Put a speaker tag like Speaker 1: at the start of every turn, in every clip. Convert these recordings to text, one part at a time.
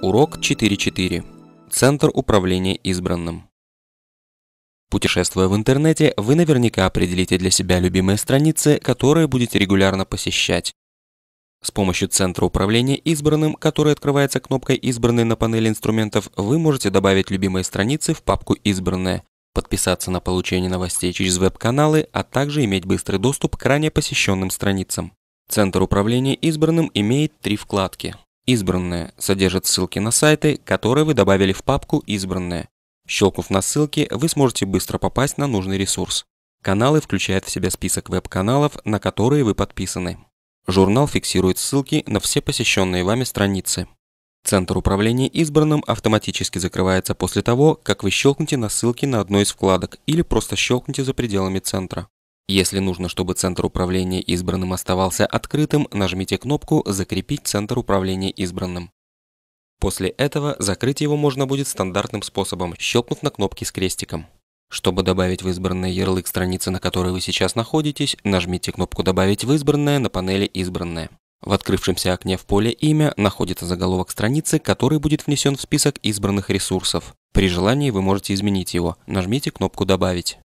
Speaker 1: Урок 4.4. Центр управления избранным. Путешествуя в интернете, вы наверняка определите для себя любимые страницы, которые будете регулярно посещать. С помощью центра управления избранным, который открывается кнопкой «Избранный» на панели инструментов, вы можете добавить любимые страницы в папку Избранное, подписаться на получение новостей через веб-каналы, а также иметь быстрый доступ к ранее посещенным страницам. Центр управления избранным имеет три вкладки «Избранное» содержит ссылки на сайты, которые вы добавили в папку «Избранное». Щелкнув на ссылки, вы сможете быстро попасть на нужный ресурс. Каналы включают в себя список веб-каналов, на которые вы подписаны. Журнал фиксирует ссылки на все посещенные вами страницы. Центр управления избранным автоматически закрывается после того, как вы щелкните на ссылки на одной из вкладок или просто щелкните за пределами центра. Если нужно, чтобы центр управления избранным оставался открытым, нажмите кнопку «Закрепить центр управления избранным». После этого закрыть его можно будет стандартным способом, щелкнув на кнопки с крестиком. Чтобы добавить в избранное ярлык страницы, на которой вы сейчас находитесь, нажмите кнопку «Добавить в избранное» на панели «Избранное». В открывшемся окне в поле «Имя» находится заголовок страницы, который будет внесен в список избранных ресурсов. При желании вы можете изменить его. Нажмите кнопку «Добавить».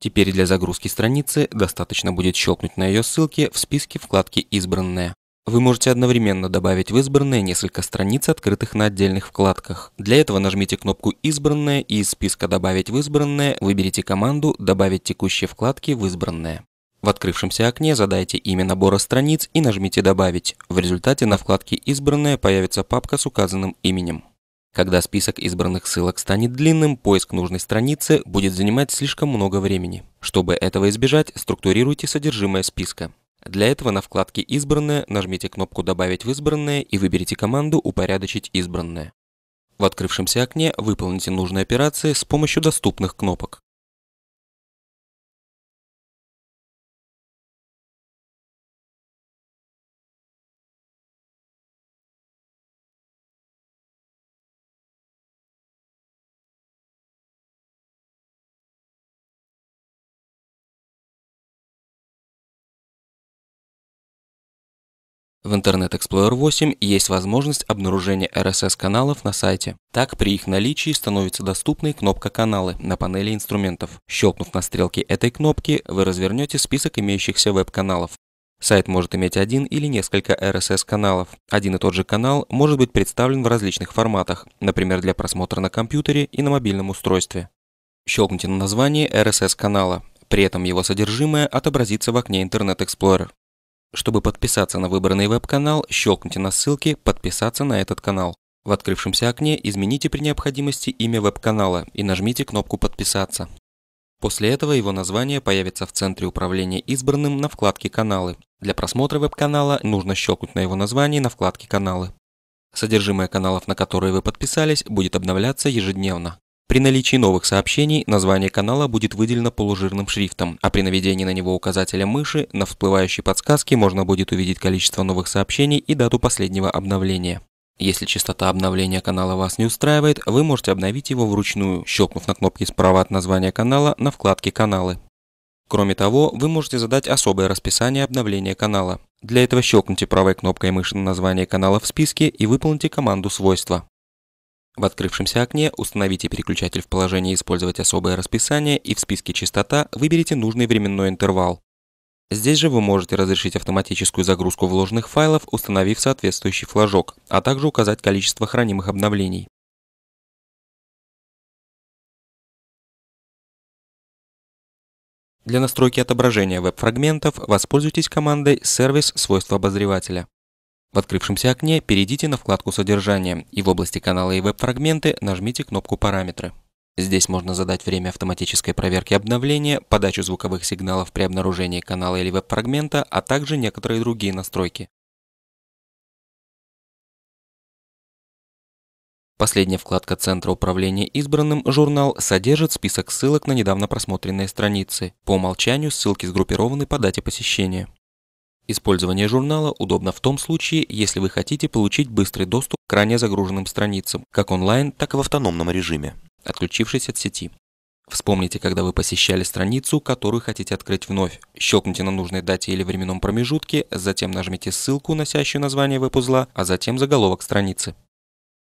Speaker 1: Теперь для загрузки страницы достаточно будет щелкнуть на ее ссылке в списке вкладки «Избранное». Вы можете одновременно добавить в избранное несколько страниц, открытых на отдельных вкладках. Для этого нажмите кнопку «Избранное» и из списка «Добавить в избранное» выберите команду «Добавить текущие вкладки в избранное». В открывшемся окне задайте имя набора страниц и нажмите «Добавить». В результате на вкладке «Избранное» появится папка с указанным именем. Когда список избранных ссылок станет длинным, поиск нужной страницы будет занимать слишком много времени. Чтобы этого избежать, структурируйте содержимое списка. Для этого на вкладке «Избранное» нажмите кнопку «Добавить в избранное» и выберите команду «Упорядочить избранное». В открывшемся окне выполните нужные операции с помощью доступных кнопок. В Internet Explorer 8 есть возможность обнаружения RSS-каналов на сайте. Так, при их наличии становится доступной кнопка «Каналы» на панели инструментов. Щелкнув на стрелке этой кнопки, вы развернете список имеющихся веб-каналов. Сайт может иметь один или несколько RSS-каналов. Один и тот же канал может быть представлен в различных форматах, например, для просмотра на компьютере и на мобильном устройстве. Щелкните на название RSS-канала. При этом его содержимое отобразится в окне Internet Explorer. Чтобы подписаться на выбранный веб-канал, щелкните на ссылке «Подписаться на этот канал». В открывшемся окне измените при необходимости имя веб-канала и нажмите кнопку «Подписаться». После этого его название появится в центре управления избранным на вкладке «Каналы». Для просмотра веб-канала нужно щелкнуть на его название на вкладке «Каналы». Содержимое каналов, на которые вы подписались, будет обновляться ежедневно. При наличии новых сообщений название канала будет выделено полужирным шрифтом, а при наведении на него указателя мыши на всплывающей подсказке можно будет увидеть количество новых сообщений и дату последнего обновления. Если частота обновления канала вас не устраивает, вы можете обновить его вручную, щелкнув на кнопки справа от названия канала на вкладке «Каналы». Кроме того, вы можете задать особое расписание обновления канала. Для этого щелкните правой кнопкой мыши на название канала в списке и выполните команду «Свойства». В открывшемся окне установите переключатель в положении «Использовать особое расписание» и в списке «Частота» выберите нужный временной интервал. Здесь же вы можете разрешить автоматическую загрузку вложенных файлов, установив соответствующий флажок, а также указать количество хранимых обновлений. Для настройки отображения веб-фрагментов воспользуйтесь командой «Сервис свойства обозревателя». В открывшемся окне перейдите на вкладку «Содержание» и в области канала и веб-фрагменты нажмите кнопку «Параметры». Здесь можно задать время автоматической проверки обновления, подачу звуковых сигналов при обнаружении канала или веб-фрагмента, а также некоторые другие настройки. Последняя вкладка Центра управления избранным журнал содержит список ссылок на недавно просмотренные страницы. По умолчанию ссылки сгруппированы по дате посещения. Использование журнала удобно в том случае, если вы хотите получить быстрый доступ к ранее загруженным страницам, как онлайн, так и в автономном режиме, отключившись от сети. Вспомните, когда вы посещали страницу, которую хотите открыть вновь. Щелкните на нужной дате или временном промежутке, затем нажмите ссылку, носящую название веб-узла, а затем заголовок страницы.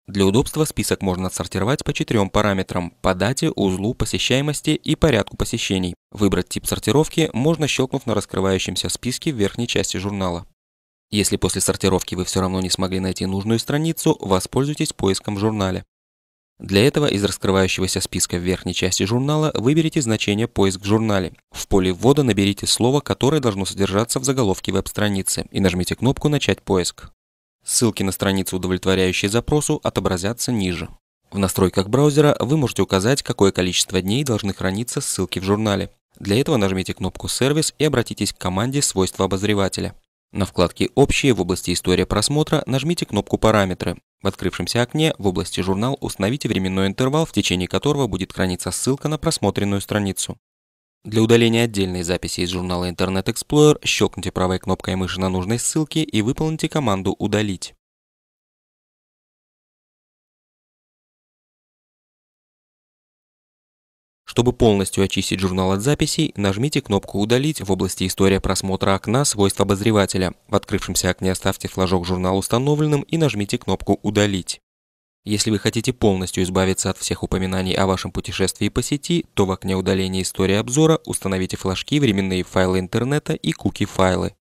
Speaker 1: Для удобства список можно отсортировать по четырем параметрам – по дате, узлу, посещаемости и порядку посещений. Выбрать тип сортировки можно, щелкнув на раскрывающемся списке в верхней части журнала. Если после сортировки вы все равно не смогли найти нужную страницу, воспользуйтесь поиском в журнале. Для этого из раскрывающегося списка в верхней части журнала выберите значение «Поиск в журнале». В поле ввода наберите слово, которое должно содержаться в заголовке веб-страницы, и нажмите кнопку «Начать поиск». Ссылки на страницы, удовлетворяющие запросу, отобразятся ниже. В настройках браузера вы можете указать, какое количество дней должны храниться ссылки в журнале. Для этого нажмите кнопку «Сервис» и обратитесь к команде «Свойства обозревателя». На вкладке «Общие» в области «История просмотра» нажмите кнопку «Параметры». В открывшемся окне в области «Журнал» установите временной интервал, в течение которого будет храниться ссылка на просмотренную страницу. Для удаления отдельной записи из журнала Internet Explorer щелкните правой кнопкой мыши на нужной ссылке и выполните команду «Удалить». Чтобы полностью очистить журнал от записей, нажмите кнопку «Удалить» в области «История просмотра окна. Свойства обозревателя». В открывшемся окне оставьте флажок Журнал установленным и нажмите кнопку «Удалить». Если вы хотите полностью избавиться от всех упоминаний о вашем путешествии по сети, то в окне удаления истории обзора установите флажки, временные файлы интернета и куки-файлы.